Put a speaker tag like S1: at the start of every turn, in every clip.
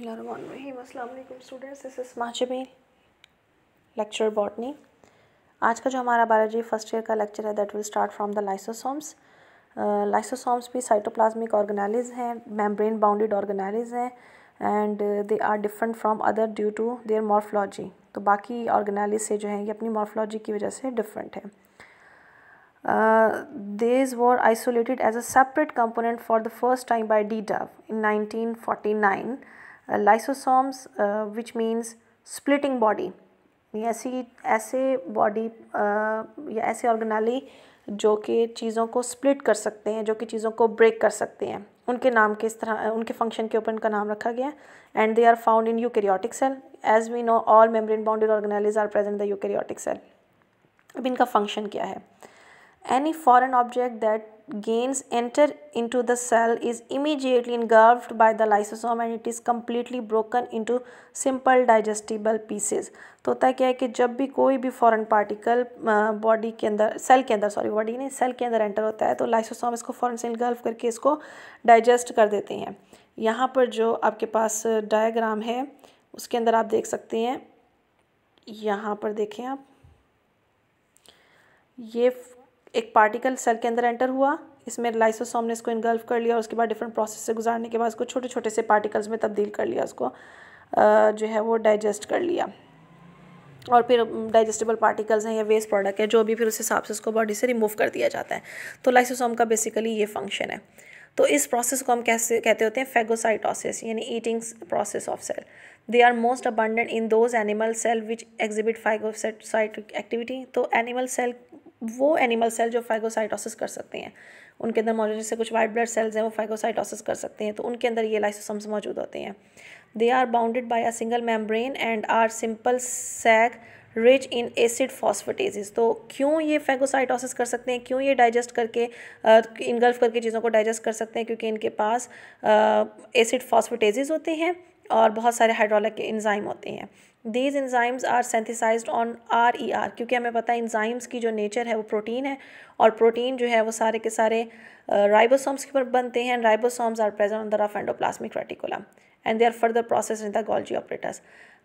S1: Students this is माचबी lecture botany आज का जो हमारा बायोलॉजी फर्स्ट ईयर का लेक्चर है that will start from the lysosomes lysosomes भी साइटोप्लाज्मिक ऑर्गेनाइलिज हैं मेम्ब्रेन बाउंडेड ऑर्गेनाइलिज हैं and they are different from other due to their morphology तो बाकी ऑर्गेनाइलिज से जो है ये अपनी मॉर्फोलॉजी की वजह से डिफरेंट है these isolated as a separate component for the first time by de Duve in nineteen forty nine lysosomes which means splitting body ऐसी ऐसे बॉडी uh, या ऐसे ऑर्गेनाली जो कि चीज़ों को स्प्लिट कर सकते हैं जो कि चीज़ों को ब्रेक कर सकते हैं उनके नाम के इस तरह उनके फंक्शन के ऊपर इनका नाम रखा गया है and they are found in eukaryotic cell as we know all membrane bounded organelles are present the eukaryotic cell अब इनका फंक्शन क्या है Any foreign object that gains enter into the cell is immediately engulfed by the lysosome and it is completely broken into simple digestible pieces. तो होता क्या है कि जब भी कोई भी फॉरन पार्टिकल बॉडी के अंदर सेल के अंदर सॉरी बॉडी नहीं सेल के अंदर एंटर होता है तो लाइसोसोम इसको फॉरन से इनगल्फ करके इसको डाइजेस्ट कर देते हैं यहाँ पर जो आपके पास डायग्राम है उसके अंदर आप देख सकते हैं यहाँ पर देखें आप ये एक पार्टिकल सेल के अंदर एंटर हुआ इसमें लाइसोसोम ने इसको इनगल्फ कर लिया और उसके बाद डिफरेंट प्रोसेस से गुजारने के बाद उसको छोटे छोटे से पार्टिकल्स में तब्दील कर लिया उसको जो है वो डाइजेस्ट कर लिया और फिर डाइजेस्टेबल पार्टिकल्स हैं या वेस्ट प्रोडक्ट है जो भी फिर उस हिसाब से उसको बॉडी से रिमूव कर दिया जाता है तो लाइसोसोम का बेसिकली ये फंक्शन है तो इस प्रोसेस को हम कैसे कहते होते हैं फेगोसाइटोसिस यानी eating process of cell they are most abundant in those animal cell which exhibit phagocyte activity तो एनिमल सेल वो एनिमल सेल जो फाइगोसाइटोसिस कर सकते हैं उनके अंदर मौजूद जैसे कुछ वाइट ब्लड सेल्स हैं वो फाइगोसाइटोसिस कर सकते हैं तो उनके अंदर ये लाइसोसम्स मौजूद होते हैं they are bounded by a single membrane and are simple sac rich in acid phosphatases तो क्यों ये फेगोसाइटोसिस कर सकते हैं क्यों ये डाइजेस्ट करके इनगल्फ करके चीज़ों को डाइजेस्ट कर सकते हैं क्योंकि इनके पास एसिड फॉस्फेटेजिस होते हैं और बहुत सारे हाइड्रोलिक इंजाइम होते हैं these enzymes are synthesise on R E R क्योंकि हमें पता है इंजाइम्स की जो नेचर है वो प्रोटीन है और प्रोटीन जो है वो सारे के सारे राइबोसोम्स के ऊपर बनते हैं ribosomes are present on the rough endoplasmic reticulum and they are further process in the Golgi apparatus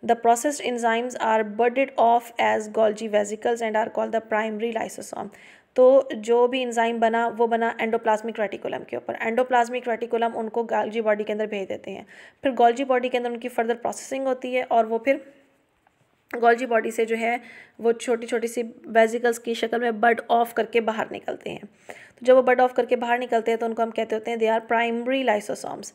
S1: the processed enzymes are budded off as Golgi vesicles and are called the primary lysosome. तो जो भी enzyme बना वो बना endoplasmic reticulum के ऊपर endoplasmic reticulum उनको Golgi body के अंदर भेज देते हैं फिर गोल्जी बॉडी के अंदर उनकी फर्दर प्रोसेसिंग होती है और वो फिर गोल्जी बॉडी से जो है वो छोटी छोटी सी वेजिकल्स की शक्ल में बर्ड ऑफ करके बाहर निकलते हैं तो जब वो बर्ड ऑफ करके बाहर निकलते हैं तो उनको हम कहते होते हैं दे आर प्राइमरी लाइसोसॉम्स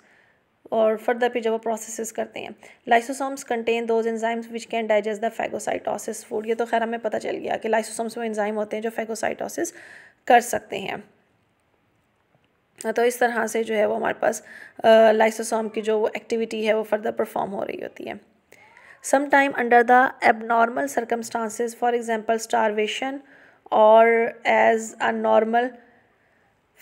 S1: और फर्दर पे जब वो प्रोसेस करते हैं lysosomes contain those enzymes which can digest the phagocytosis food ये तो खैर हमें पता चल गया कि लाइसोसोम्स में एंजाइम होते हैं जो फेगोसाइटोसिस कर सकते हैं तो इस तरह से जो है वो हमारे पास लाइसोसोम की जो एक्टिविटी है वो फर्दर परफॉर्म हो रही होती है time under the abnormal circumstances for example starvation और as a normal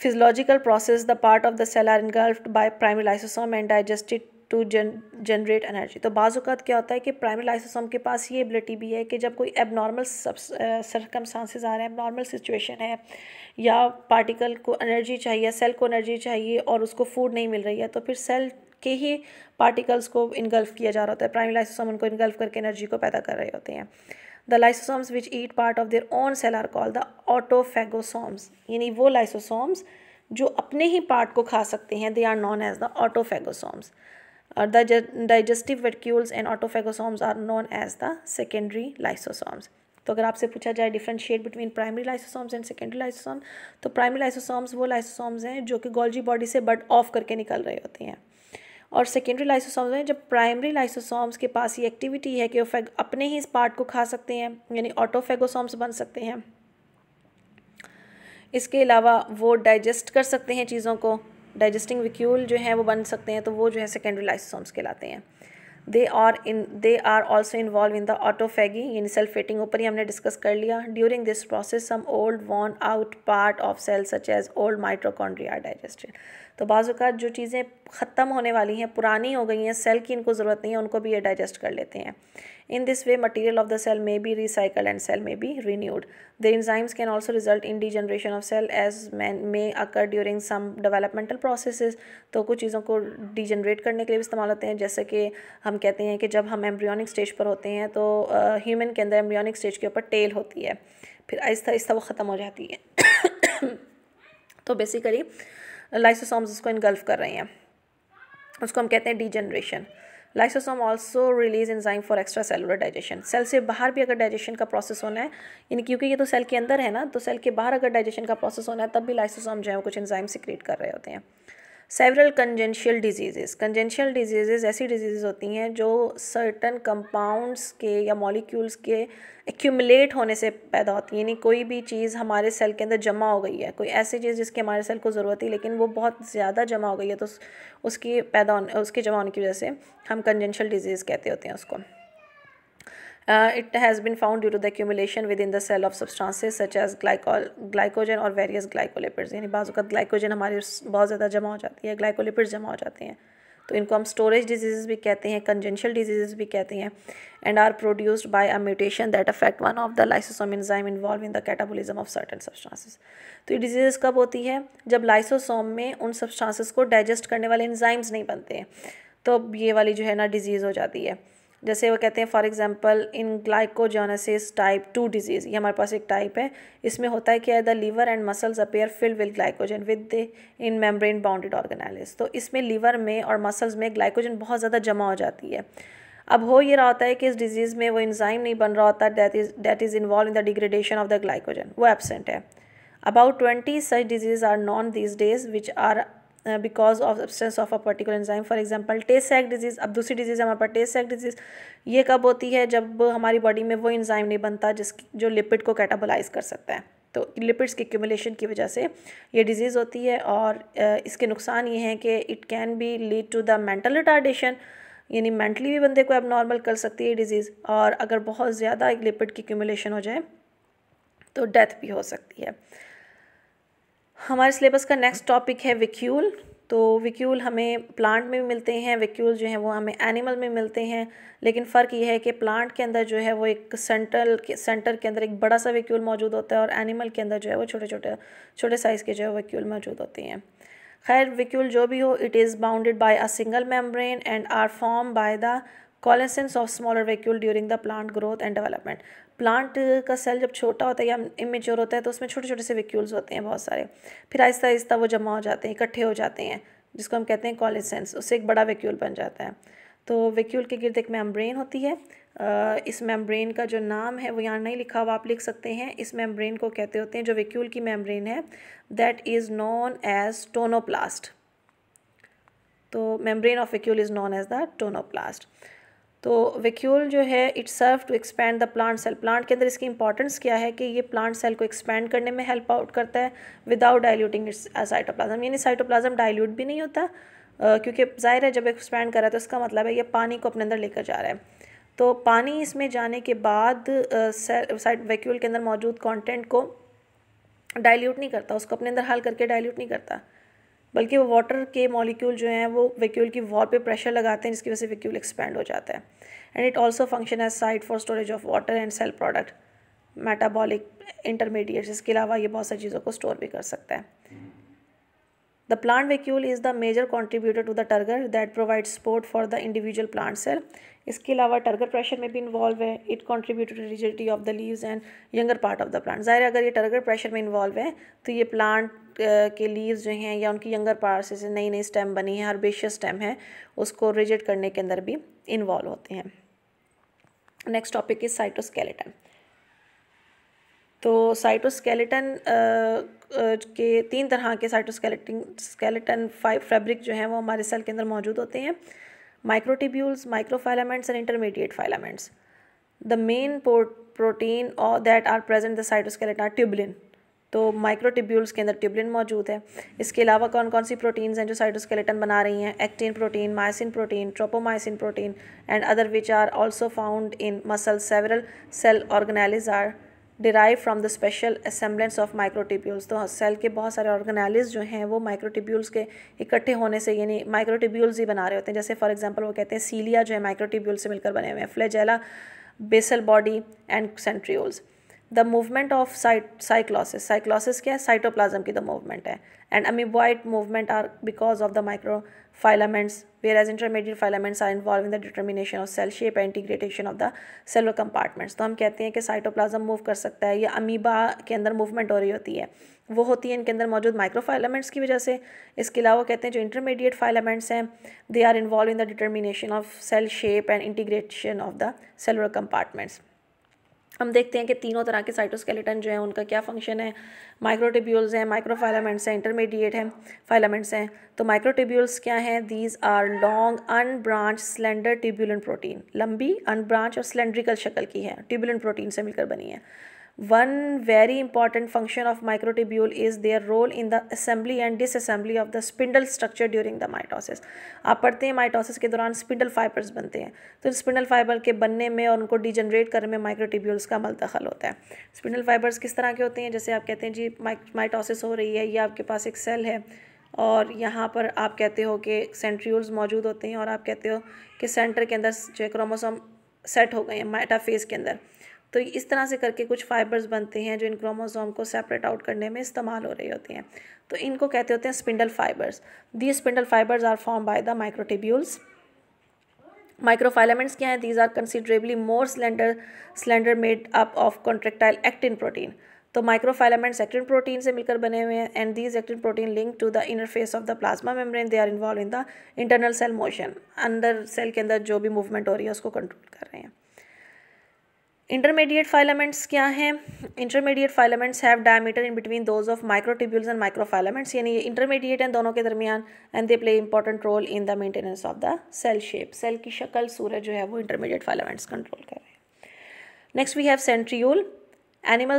S1: physiological process the part of the cell are engulfed by primary lysosome and digested to gen generate energy तो बाज़ात क्या होता है कि प्राइमरी लाइसोसोम के पास ये ability भी है कि जब कोई एबनॉर्मल सरकम चांसेज आ रहे हैं एबनॉर्मल सिचुएशन है या पार्टिकल को एनर्जी चाहिए सेल को एनर्जी चाहिए और उसको फूड नहीं मिल रही है तो फिर सेल के ही पार्टिकल्स को इनगल्फ किया जा रहा होता है प्राइमरी लाइसोसोम उनको इनगल्फ करके एनर्जी को पैदा कर रहे होते हैं the lysosomes which eat part of their own cell are call the autophagosomes यानी वो लाइसोसोम्स जो अपने ही पार्ट को खा सकते हैं they are known as the autophagosomes और digestive vesicles and autophagosomes are known as the secondary lysosomes तो अगर आपसे पूछा जाए differentiate between primary lysosomes and secondary lysosome तो प्राइमरी लाइसोसोम्स वो लाइसोसोम्स हैं जो कि गोल्जी बॉडी से बट ऑफ करके निकल रहे होते हैं और सेकेंडरी लाइसोसोम्स में जब प्राइमरी लाइसोसोम्स के पास ये एक्टिविटी है कि वो फैग अपने ही इस पार्ट को खा सकते हैं यानी ऑटोफेगोसोम्स बन सकते हैं इसके अलावा वो डाइजेस्ट कर सकते हैं चीज़ों को डाइजेस्टिंग विक्यूल जो है वो बन सकते हैं तो वो जो है सेकेंडरी लाइसोसोम्स कहलाते हैं they are in they are also involve in the autophagy यानी सेल्फ फेटिंग ऊपर ही हमने डिस्कस कर लिया during this process some old worn out part of cell such as old mitochondria digested तो बाज़ात जो चीज़ें ख़त्म होने वाली हैं पुरानी हो गई हैं सेल की इनको ज़रूरत नहीं है उनको भी ये डाइजेस्ट कर लेते हैं in this way material of the cell may be recycle and cell may be renewed the enzymes can also result in degeneration of cell as man may occur during some developmental process तो कुछ चीज़ों को D generate करने के लिए भी इस्तेमाल होते हैं जैसे कि हम कहते हैं कि जब हम एम्ब्रियनिक स्टेज पर होते हैं तो ह्यूमन uh, के अंदर एम्ब्रियनिक स्टेज के ऊपर टेल होती है फिर आहिस्ता आहिस्ता वो ख़त्म हो जाती है तो बेसिकली लाइसोसोम्स उसको इनगल्फ कर रहे हैं उसको हम कहते हैं degeneration lysosome also release enzyme for extracellular digestion cell से बाहर भी अगर डाइजेशन का प्रोसेस होना है यानी क्योंकि ये तो सेल के अंदर है ना तो सेल के बाहर अगर डाइजेशन का प्रोसेस होना है तब भी लाइसोसोम जो है वो कुछ इन्जाइम सिक्रिएट कर रहे होते हैं several congenital disease congenital disease ऐसी डिजीज़ होती हैं जो सर्टन कंपाउंड्स के या मॉलिक्यूल्स के एक्यूमलेट होने से पैदा होती है यानी कोई भी चीज़ हमारे सेल के अंदर जमा हो गई है कोई ऐसी चीज़ जिसकी हमारे सेल को ज़रूरत है लेकिन वो बहुत ज़्यादा जमा हो गई है तो उसकी पैदा उसके जमा होने की वजह से हम कंजेंशियल डिजीज़ कहते होते हैं उसको Uh, it has been found due to the accumulation within the cell of substances such as glycol, glycogen और various glycolipids यानी बाज़ अवत ग्लाइकोजन हमारे बहुत ज़्यादा जमा हो जाती है ग्लाइकोलिपिड्स जमा हो जाते हैं तो इनको हम स्टोरेज डिजीज़ भी कहते हैं कंजेंशल डिजीज़ भी कहते हैं and are produced by a mutation that affect one of the lysosome enzyme involve in the catabolism of certain substances तो ये डिजीज़ कब होती है जब लाइसोसोम में उन सब्सटेंसेस को डाइजेस्ट करने वाले इंजाइम्स नहीं बनते हैं तो ये वाली जो है ना डिजीज़ हो जाती है जैसे वो कहते हैं for example in glycogenosis type two disease ये हमारे पास एक टाइप है इसमें होता है कि the liver and muscles appear filled with glycogen with the in membrane bounded organelles तो इसमें लीवर में और मसल्स में ग्लाइकोजन बहुत ज़्यादा जमा हो जाती है अब हो ये रहा होता है कि इस डिजीज़ में वो इन्जाइम नहीं बन रहा होता that is that is involve in the degradation of the glycogen वो एबसेंट है about twenty such diseases are known these days which are because of absence of a particular enzyme for example टेस्ट Sachs disease अब दूसरी disease हमारे पास test Sachs disease ये कब होती है जब हमारी बॉडी में वो एंजाइम नहीं बनता जिसकी जो लिपिड को कैटाबोलाइज कर सकता है तो लिपिड्स की एक्यूमुलेशन की वजह से ये डिजीज़ होती है और uh, इसके नुकसान ये हैं कि it can be lead to the mental retardation यानी मेंटली भी बंदे को अब नॉर्मल कर सकती है ये डिज़ीज़ और अगर बहुत ज़्यादा लिपिड की एक्यूमुलेशन हो जाए तो डेथ भी हो सकती है हमारे सिलेबस का नेक्स्ट टॉपिक है विक्यूल तो विक्यूल हमें प्लांट में भी मिलते हैं विक्यूल जो है वो हमें एनिमल में मिलते हैं लेकिन फ़र्क ये है कि प्लांट के अंदर जो है वो एक सेंट्रल सेंटर के अंदर एक बड़ा सा विक्यूल मौजूद होता है और एनिमल के अंदर जो है वो छोटे छोटे छोटे साइज़ के जो है विक्यूल मौजूद होते हैं खैर विक्यूल जो भी हो it is bounded by a single membrane and are form by the coalescence of smaller vacuole during the plant growth and development plant का सेल जब छोटा होता है या इमेच्योर होता है तो उसमें छोटे छोटे से विक्यूल्स होते हैं बहुत सारे फिर आहिस्ता आहिस्ता वो जमा हो जाते हैं इकट्ठे हो जाते हैं जिसको हम कहते हैं सेंस उससे एक बड़ा वेक्यूल बन जाता है तो वेक्यूल के गिर्द एक मेम्ब्रेन होती है इस मेम्ब्रेन का जो नाम है वो यहाँ नहीं लिखा हुआ आप लिख सकते हैं इस मेम्ब्रेन को कहते होते हैं जो वेक्यूल की मेम्ब्रेन है that is known as tonoplast तो membrane of vacuole is known as the tonoplast तो वेक्यूल जो है it serve to expand the plant cell plant के अंदर इसकी इंपॉर्टेंस क्या है कि ये प्लांट सेल को एक्सपेंड करने में हेल्प आउट करता है विदाउट डायल्यूटिंग इट्स साइटोप्लाज्म यानी साइटोप्लाज्म डायल्यूट भी नहीं होता क्योंकि ज़ाहिर है जब एक्सपैंड कर रहा है तो इसका मतलब है ये पानी को अपने अंदर लेकर जा रहा है तो पानी इसमें जाने के बाद साइड वैक्यूल के अंदर मौजूद कॉन्टेंट को डायल्यूट नहीं करता उसको अपने अंदर हल करके डायल्यूट नहीं करता बल्कि वो वाटर के मॉलिक्यूल जो हैं वो वेक्यूल की वॉल पे प्रेशर लगाते हैं जिसकी वजह से वेक्यूल एक्सपेंड हो जाता है and it also function as site for storage of water and cell product metabolic intermediates इसके अलावा ये बहुत सारी चीज़ों को स्टोर भी कर सकता है the plant vacuole is the major contributor to the turgor that provide support for the individual plant cell इसके अलावा टर्गर प्रेशर में भी इन्वॉल्व है it contribute to rigidity of the leaves and younger part of the plant ज़ाहिर अगर ये turgor pressure में involve है तो ये प्लांट के लीव्स जो हैं या उनकी यंगर पार्ट जैसे नई नई स्टेम बनी है हर्बेशियस स्टेम है उसको रिजिड करने के अंदर भी इन्वॉल्व होते हैं नेक्स्ट टॉपिक इज साइटोस्केलेटन तो साइटोस्केलेटन के तीन तरह के साइटोस्केलेटिन स्केलेटन फाइव फैब्रिक जो हैं वो हमारे सेल के अंदर मौजूद होते हैं microtubules microfilaments and intermediate filaments the main protein और that are present the cytoskeleton are tubulin तो माइक्रोटिब्यूल्स के अंदर ट्यूबलिन मौजूद है इसके अलावा कौन कौन सी प्रोटीन्स हैं जो साइटोस्केलेटन बना रही हैं actin protein myosin protein tropomyosin protein and other which are also found in muscle several cell organize are derive from the special assemblies of microtubules तो सेल के बहुत सारे ऑर्गेनाइलिस जो हैं वो माइक्रोटिब्यूल्स के इकट्ठे होने से यानी माइक्रोटिब्यूल्स ही बना रहे होते हैं जैसे फॉर एग्जांपल वो कहते हैं सीलिया जो है माइक्रोटिब्यूल से मिलकर बने हुए हैं flagella basal body and centrioles the movement of site cyclosis cyclosis क्या है साइटोप्लाज्म की द मूवमेंट है and amoeboid movement are because of the microfilaments whereas intermediate filaments are involve in the determination of cell shape integration of the cellular compartments तो हम कहते हैं कि cytoplasm move कर सकता है या अमीबा के अंदर मूवमेंट हो रही होती है वो होती है इनके अंदर मौजूद माइक्रोफाइलामेंट्स की वजह से इसके अलावा कहते हैं जो इंटरमीडिएट फाइलामेंट्स हैं they are involve in the determination of cell shape and integration of the cellular compartments हम देखते हैं कि तीनों तरह के साइटोस्केलेटन जो है उनका क्या फंक्शन है माइक्रोटिब्यूल्स हैं माइक्रोफाइलामेंट्स हैं इंटरमीडिएट हैं फाइलामेंट्स हैं तो माइक्रोटिब्यूल्स क्या हैं these are long unbranched slender tubulin protein लंबी अनब्रांच और सिलेंड्रिकल शक्ल की है ट्यूबुलन प्रोटीन से मिलकर बनी है one very important function of microtubule is their role in the and dis disassembly of the spindle structure during the mitosis आप पढ़ते हैं माइटोसिस के दौरान स्पिंडल फाइबर्स बनते हैं तो स्पिंडल फाइबर के बनने में और उनको डिजनरेट करने में माइक्रोटिब्यूल्स का अमल दखल होता है स्पिंडल फाइबर्स किस तरह के होते हैं जैसे आप कहते हैं जी माइटोसिस हो रही है या आपके पास एक सेल है और यहाँ पर आप कहते हो कि सेंट्रियोल्स मौजूद होते हैं और आप कहते हो कि सेंटर के अंदर जो क्रोमोसोम सेट हो गए हैं माइटाफेज के अंदर तो इस तरह से करके कुछ फाइबर्स बनते हैं जो इन क्रोमोसोम को सेपरेट आउट करने में इस्तेमाल हो रही होती हैं तो इनको कहते होते हैं spindle fibres the spindle fibres are form by the microtubules microfilaments क्या हैं these are considerably more slender slender made up of contractile actin protein तो माइक्रोफाइलामेंट्स एक्टिन प्रोटीन से मिलकर बने हुए हैं and these actin protein link to the inner face of the plasma membrane they are involve in the internal cell motion अंदर cell के अंदर जो भी मूवमेंट हो रही है उसको कंट्रोल कर रहे हैं इंटरमीडिएट फाइलामेंट्स क्या हैं intermediate filaments have diameter in between those of microtubules and microfilaments यानी ये इंटरमीडिएट हैं दोनों के दरमियान and they play important role in the maintenance of the cell shape cell की शक्ल सूरज जो है वो इंटरमीडिएट फाइलामेंट्स कंट्रोल कर रहे हैं next we have centriole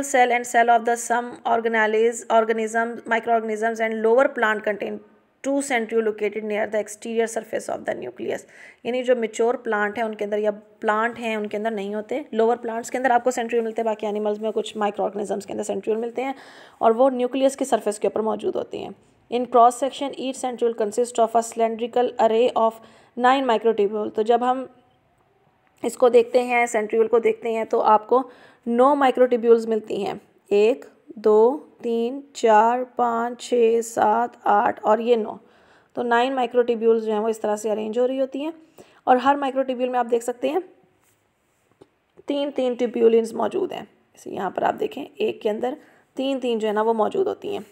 S1: cell and cell of the some organize organelles microorganisms and lower plant contain two centriole located near the exterior surface of the nucleus यानी जो मेच्योर प्लांट है उनके अंदर या plant हैं उनके अंदर नहीं होते लोअर प्लांट्स के अंदर आपको सेंट्रियोल मिलते हैं बाकी एनिमल्स में कुछ माइक्रो ऑर्गेनिजम्स के अंदर सेंट्रियोल मिलते हैं और वो न्यूक्लियस के सर्फेस के ऊपर मौजूद होते हैं in cross section each centriole consist of a cylindrical array of nine microtubule तो जब हम इसको देखते हैं सेंट्रियल को देखते हैं तो आपको नौ माइक्रोट्यूब्यूल्स मिलती हैं एक दो तीन चार पाँच छः सात आठ और ये नौ तो नाइन माइक्रोटिब्यूल्स जो हैं वो इस तरह से अरेंज हो रही होती हैं और हर माइक्रोटिब्यूल में आप देख सकते हैं तीन तीन टिब्यूलिनस मौजूद हैं इसे यहाँ पर आप देखें एक के अंदर तीन तीन जो है ना वो मौजूद होती हैं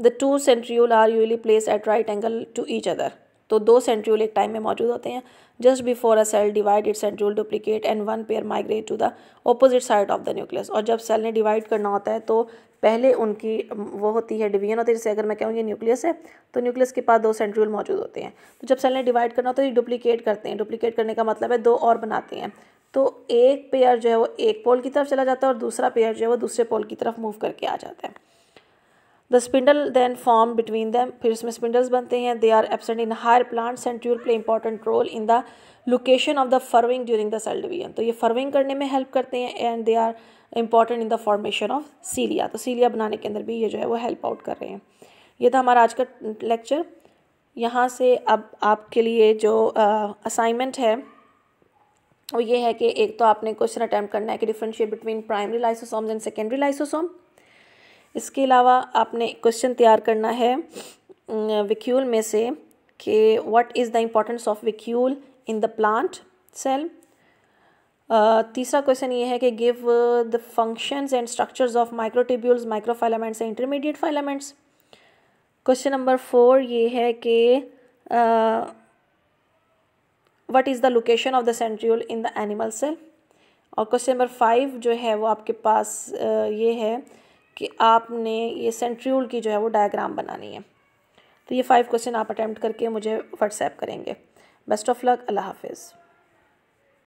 S1: the two centriole are usually place at right angle to each other तो दो सेंट्रियोल एक टाइम में मौजूद होते हैं just before a cell divide it centriole duplicate and one pair migrate to the opposite side of the nucleus और जब cell ने डिवाइड करना होता है तो पहले उनकी वो होती है डिवीजन होती है जैसे अगर मैं कहूँ ये न्यूक्लियस है तो न्यूक्लियस के पास दो सेंट्रियोल मौजूद होते हैं तो जब सेल ने डिवाइड करना होता है ये डुप्लीकेट करते हैं डुप्लीकेट करने का मतलब है दो और बनाते हैं तो एक पेयर जो है वो एक पोल की तरफ चला जाता है और दूसरा पेयर जो है वो दूसरे पोल की तरफ मूव करके आ जाता है the spindle then form between them फिर इसमें स्पिंडल्स बनते हैं they are absent in higher plants and ट्यूल play important role in the location of the furrowing during the cell division तो ये फर्विंग करने में हेल्प करते हैं and they are important in the formation of cilia तो cilia बनाने के अंदर भी ये जो है वो हेल्प आउट कर रहे हैं ये था हमारा आज का लेक्चर यहाँ से अब आपके लिए जो असाइनमेंट है वो ये है कि एक तो आपने क्वेश्चन अटैम्प्ट करना है कि differentiate between primary lysosomes and secondary lysosome इसके अलावा आपने क्वेश्चन तैयार करना है विक्यूल में से कि what is the importance of vacuole in the plant cell तीसरा क्वेश्चन ये है कि give the functions and structures of microtubules microfilaments and intermediate filaments question number four ये है कि what is the location of the centriole in the animal cell और question number five जो है वो आपके पास ये है कि आपने ये सेंट्रियोल की जो है वो डायग्राम बनानी है तो ये फाइव क्वेश्चन आप अटैम्प्ट करके मुझे व्हाट्सएप करेंगे बेस्ट ऑफ लक अल्लाह हाफिज़